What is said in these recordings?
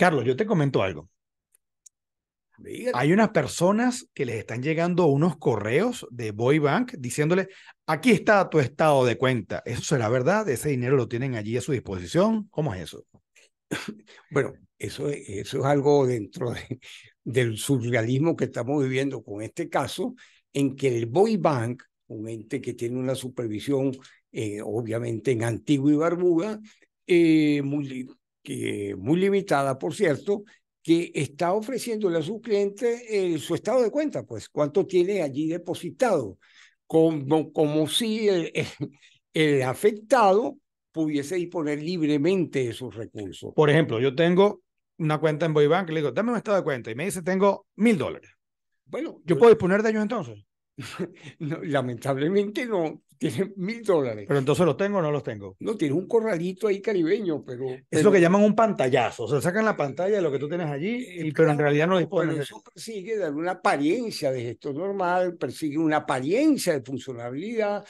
Carlos, yo te comento algo. Hay unas personas que les están llegando unos correos de Boy Bank diciéndole, aquí está tu estado de cuenta. ¿Eso la verdad? ¿Ese dinero lo tienen allí a su disposición? ¿Cómo es eso? Bueno, eso, es algo dentro del surrealismo que estamos viviendo con este caso, en que el Boy Bank, un ente que tiene una supervisión eh, obviamente en Antigua y Barbuda, eh, muy, eh, muy limitada, por cierto, que está ofreciéndole a su cliente eh, su estado de cuenta, pues cuánto tiene allí depositado, como, como si el, afectado pudiese disponer libremente de sus recursos. Por ejemplo, yo tengo una cuenta en BoiBank, le digo, dame un estado de cuenta, y me dice, tengo mil dólares. Bueno, ¿yo pues puedo disponer de ellos entonces? lamentablemente no, tiene mil dólares. Pero entonces los tengo o no los tengo. No, tiene un corralito ahí caribeño, pero. Es lo que llaman un pantallazo. O sea, sacan la pantalla de lo que tú tienes allí, eh, pero en realidad no disponen. Pero eso persigue dar una apariencia de gesto normal, persigue una apariencia de funcionabilidad,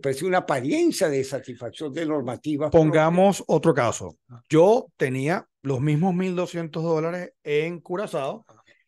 persigue una apariencia de satisfacción de normativa. Pongamos otro caso. Yo tenía los mismos 1.200 dólares en Curazao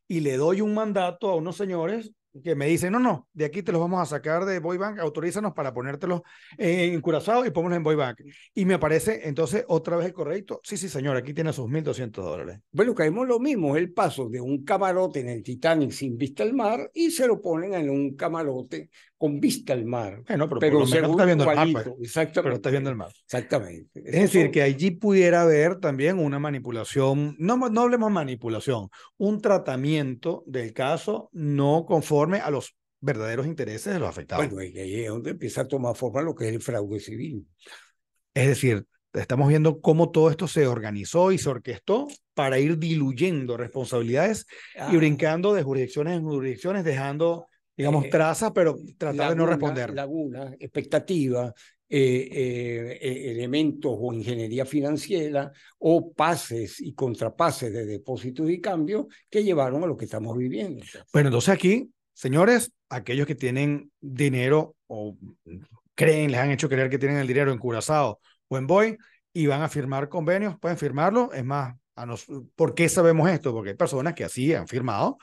y le doy un mandato a unos señores que me dicen, no, no, de aquí te los vamos a sacar de Bank, autorízanos para ponértelos en Curazao y pónganlos en Bank. Y me aparece entonces otra vez el correcto, sí, sí, señor, aquí tiene sus 1.200 dólares. Bueno, caemos lo mismo, el paso de un camarote en el Titanic sin vista al mar y se lo ponen en un camarote con vista al mar. Bueno, pero, no está viendo el el mar. Exactamente. Es decir, que allí pudiera haber también una manipulación, no, no hablemos manipulación, un tratamiento del caso no conforme a los verdaderos intereses de los afectados. Bueno, y ahí es donde empieza a tomar forma lo que es el fraude civil. Es decir, estamos viendo cómo todo esto se organizó y se orquestó para ir diluyendo responsabilidades y ah. brincando de jurisdicciones en jurisdicciones, dejando digamos, eh, traza, pero tratar de no responder. Laguna, expectativa, eh, eh, e, elementos o ingeniería financiera o pases y contrapases de depósitos y cambios que llevaron a lo que estamos viviendo. Bueno, entonces aquí, señores, aquellos que tienen dinero o creen, les han hecho creer que tienen el dinero en Curazao o en Boy y van a firmar convenios, pueden firmarlo. Es más, a ¿por qué sabemos esto? Porque hay personas que así han firmado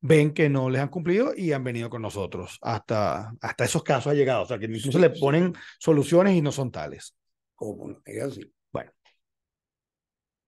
ven que no les han cumplido y han venido con nosotros. Hasta, hasta esos casos ha llegado. O sea, que incluso se le ponen soluciones y no son tales. ¿Cómo? Es así.